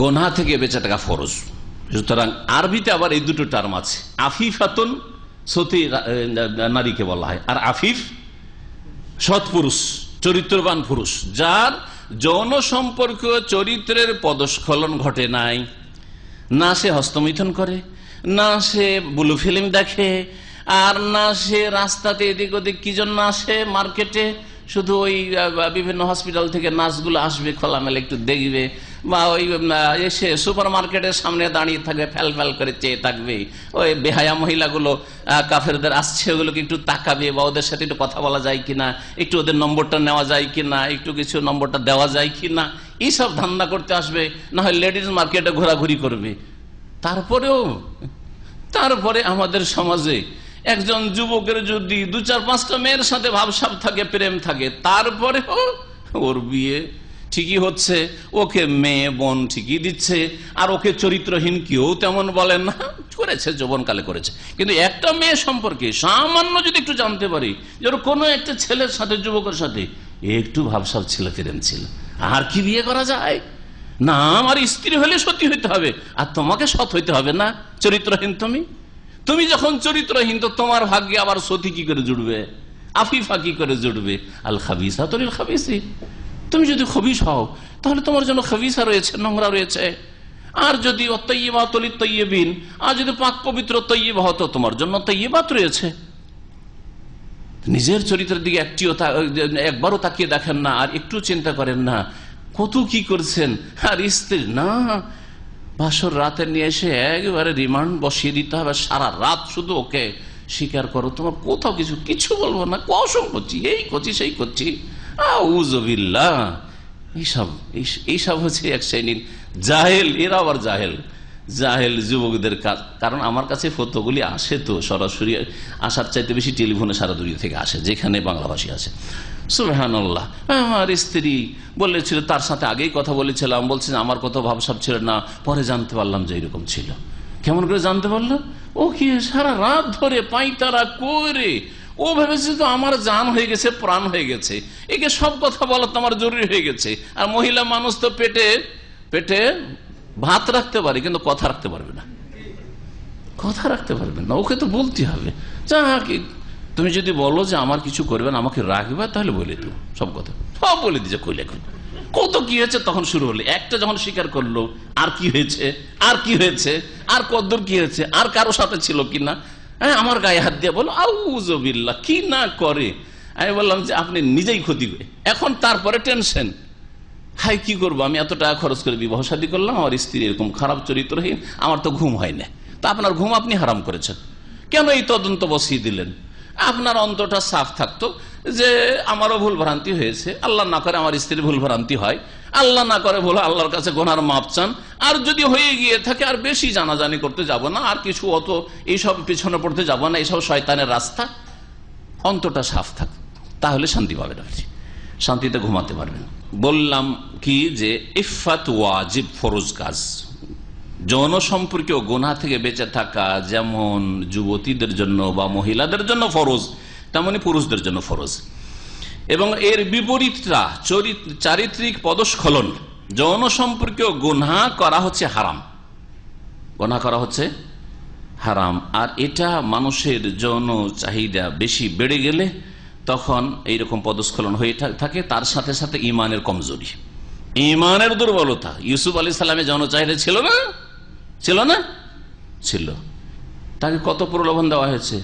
গোনা থেকে বেঁচে থাকা ফরজ সুতরাং আরবিতে আবার এই দুটো টার্ম আছে আফিফাতুন সতী নারীকে বলা হয় আর আফিফ সৎপুরুষ চরিত্রবান পুরুষ যার যৌন সম্পর্ক চরিত্রের পদস্খলন ঘটে নাই না সে হস্তমিথন করে না সে ব্লু ফিল্ম দেখে আর না সে রাস্তাতে এদিক ওদিক কি জন্য আসে মার্কেটে শুধু ওই বিভিন্ন হসপিটাল থেকে নার্সগুলো আসবে খোলামেলা একটু দেখবে বা ওই এসে সুপার মার্কেটের সামনে দাঁড়িয়ে থাকবে ফ্যাল ফ্যাল করে চেয়ে থাকবে ওই বেহায়া মহিলাগুলো কাফেরদের আসছে ওগুলোকে একটু তাকাবে বা ওদের সাথে একটু কথা বলা যায় কিনা একটু ওদের নম্বরটা নেওয়া যায় কিনা একটু কিছু নম্বরটা দেওয়া যায় কিনা এইসব ধান্দা করতে আসবে না হয় লেডিস মার্কেটে ঘোরাঘুরি করবে তারপরেও তারপরে আমাদের সমাজে একজন যুবকের যদি দু চার পাঁচটা মেয়ের সাথে ভাবসাব থাকে প্রেম থাকে তারপরেও ওর বিয়ে ঠিকই হচ্ছে ওকে মেয়ে বোন ঠিকই দিচ্ছে আর ওকে চরিত্রহীন কেউ তেমন বলেন না করেছে যৌবনকালে করেছে কিন্তু একটা মেয়ে সম্পর্কে সামান্য যদি একটু জানতে পারি যে কোনো একটা ছেলের সাথে যুবকের সাথে একটু ভাবসাব ছেলে ফেরেন ছিল আর কি বিয়ে করা যায় না আমার স্ত্রী হলে সতী হইতে হবে আর তোমাকে সৎ হইতে হবে না চরিত্রহীন তুমি তুমি যখন চরিত্রহীন তো তোমার ভাগ্যে আবার সতী কি করে জুড়বে আফিফা কি করে জুড়বে আল খাবিসা তোর খাবিসি তুমি যদি খবিস হও তাহলে তোমার জন্য খবিসা রয়েছে নোংরা রয়েছে আর যদি তৈবা তলি তৈবিন আর যদি পাক পবিত্র তৈব হতো তোমার জন্য তৈবাত রয়েছে নিজের চরিত্রের দিকে একটিও একবারও তাকিয়ে দেখেন না আর একটু চিন্তা করেন না কত কি করছেন আর স্ত্রী না বাসর রাতে নিয়ে এসে একবারে রিমান্ড বসিয়ে দিতে হবে সারা রাত শুধু ওকে স্বীকার করো তোমার কোথাও কিছু কিছু বলবো না কসম করছি এই করছি সেই করছি আউজবিল্লা এইসব এইসব হচ্ছে এক শ্রেণীর জাহেল এরা আবার জাহেল জাহেল যুবকদের কাজ কারণ আমার কাছে ফতোগুলি আসে তো সরাসরি আসার চাইতে বেশি টেলিফোনে সারা দুনিয়া থেকে আসে যেখানে বাংলাভাষী আছে সুবহানাল্লাহ আমার স্ত্রী বলেছিল তার সাথে আগেই কথা বলেছিলাম বলছে আমার কত ভাবসাব ছিল না পরে জানতে পারলাম যে এরকম ছিল কেমন করে জানতে পারলো ও কি সারা রাত ধরে পাইতারা করে ও ভেবেছে তো আমার জান হয়ে গেছে প্রাণ হয়ে গেছে একে সব কথা বলা তো আমার জরুরি হয়ে গেছে আর মহিলা মানুষ তো পেটে পেটে ভাত রাখতে পারে কিন্তু কথা রাখতে পারবে না কথা রাখতে পারবে না ওকে তো বলতে হবে যা তুমি যদি বলো যে আমার কিছু করবে না আমাকে রাখবে তাহলে বলে দেবো সব কথা সব বলে দিচ্ছে কইলে এখন কত কি হয়েছে তখন শুরু হলো একটা যখন স্বীকার করলো আর কি হয়েছে আর কি হয়েছে আর কদ্দূর কি হয়েছে আর কারো সাথে ছিল কিনা হ্যাঁ আমার গায়ে হাত দিয়ে বলো আউজবিল্লা কি না করে আমি বললাম যে আপনি নিজেই ক্ষতি এখন তারপরে টেনশন হাই কি করবো আমি এত টাকা খরচ করে বিবাহ সাদী করলাম আমার স্ত্রী এরকম খারাপ চরিত্রহীন আমার তো ঘুম হয় না তা আপনার ঘুম আপনি হারাম করেছেন কেন এই তদন্ত বসিয়ে দিলেন আপনার অন্তটা সাফ থাকতো যে আমারও ভুল ভ্রান্তি হয়েছে আল্লাহ না করে আমার স্ত্রীর ভুল ভ্রান্তি হয় আল্লাহ না করে ভুল আল্লাহর কাছে গোনার মাপ চান আর যদি হয়ে গিয়ে থাকে আর বেশি জানাজানি করতে যাব না আর কিছু অত এইসব পিছনে পড়তে যাব না এইসব শয়তানের রাস্তা অন্তটা সাফ থাক তাহলে শান্তি পাবে আপনি শান্তিতে ঘুমাতে পারবেন বললাম কি যে ইফাত ওয়াজিব ফরোজ কাজ যৌন সম্পর্কে গোনা থেকে বেঁচে থাকা যেমন যুবতীদের জন্য বা মহিলাদের জন্য ফরজ তেমনি পুরুষদের জন্য ফরজ এবং এর বিপরীতটা চারিত্রিক পদস্খলন যৌন সম্পর্কেও গুনহা করা হচ্ছে হারাম গোনা করা হচ্ছে হারাম আর এটা মানুষের যৌন চাহিদা বেশি বেড়ে গেলে তখন এইরকম পদস্খলন হয়ে থাকে তার সাথে সাথে ইমানের কমজোরি ইমানের দুর্বলতা ইউসুফ আলী সালামের যৌন চাহিদা ছিল না ছিল না ছিল তাকে কত প্রলোভন দেওয়া হয়েছে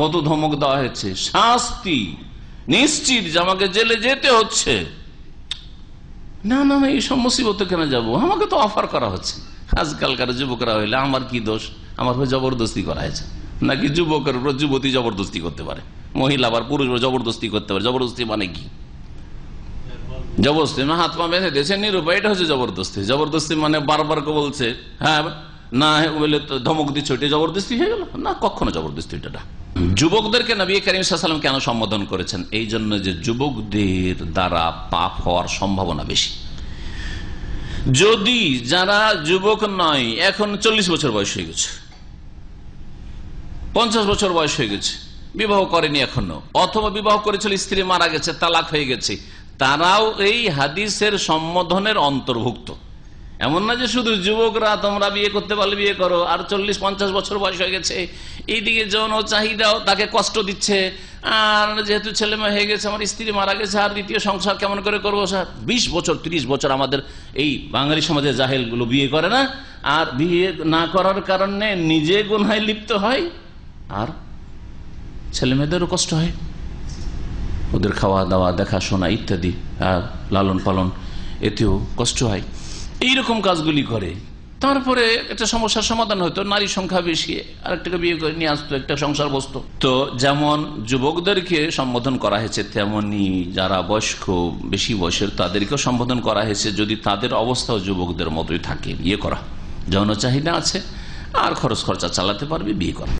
কত ধমক দেওয়া হয়েছে শাস্তি নিশ্চিত যে আমাকে জেলে যেতে হচ্ছে না না না এইসব মুসিবতে কেন যাব আমাকে তো অফার করা হচ্ছে আজকালকার যুবকরা হইলে আমার কি দোষ আমার হয়ে জবরদস্তি করা হয়েছে নাকি যুবকের উপর যুবতী জবরদস্তি করতে পারে মহিলা আবার পুরুষ জবরদস্তি করতে পারে জবরদস্তি মানে কি জবরদস্তি না হাত পা বেঁধে দিয়েছে নিরুপায় এটা হচ্ছে জবরদস্তি জবরদস্তি মানে বারবার বলছে হ্যাঁ না বলে ধমক দিচ্ছে ওইটা জবরদস্তি হয়ে গেল না কখনো জবরদস্তি এটা যুবকদেরকে নবী করিম সাল্লাম কেন সম্বোধন করেছেন এই জন্য যে যুবকদের দ্বারা পাপ হওয়ার সম্ভাবনা বেশি যদি যারা যুবক নয় এখন চল্লিশ বছর বয়স হয়ে গেছে পঞ্চাশ বছর বয়স হয়ে গেছে বিবাহ করেনি এখনো অথবা বিবাহ করেছিল স্ত্রী মারা গেছে তালাক হয়ে গেছে তারাও এই হাদিসের সম্বোধনের অন্তর্ভুক্ত এমন না যে শুধু যুবকরা তোমরা বিয়ে করতে পারলে বিয়ে করো আর চল্লিশ পঞ্চাশ বছর বয়স হয়ে গেছে এইদিকে যৌন চাহিদাও তাকে কষ্ট দিচ্ছে আর যেহেতু ছেলে মেয়ে হয়ে গেছে আমার স্ত্রী মারা গেছে আর দ্বিতীয় সংসার কেমন করে করবো স্যার বিশ বছর ৩০ বছর আমাদের এই বাঙালি সমাজে জাহেলগুলো বিয়ে করে না আর বিয়ে না করার কারণে নিজে গুনায় লিপ্ত হয় আর ছেলে মেয়েদেরও কষ্ট হয় ওদের খাওয়া দাওয়া দেখাশোনা ইত্যাদি আর লালন পালন এতেও কষ্ট হয় এইরকম কাজগুলি করে তারপরে একটা সমস্যার সমাধান হতো নারী সংখ্যা বেশি আরেকটাকে বিয়ে করে নিয়ে আসতো একটা সংসার বসত তো যেমন যুবকদেরকে সম্বোধন করা হয়েছে তেমনি যারা বয়স্ক বেশি বয়সের তাদেরকেও সম্বোধন করা হয়েছে যদি তাদের অবস্থাও যুবকদের মতোই থাকে বিয়ে করা যৌন চাহিদা আছে আর খরচ খরচা চালাতে পারবে বিয়ে করা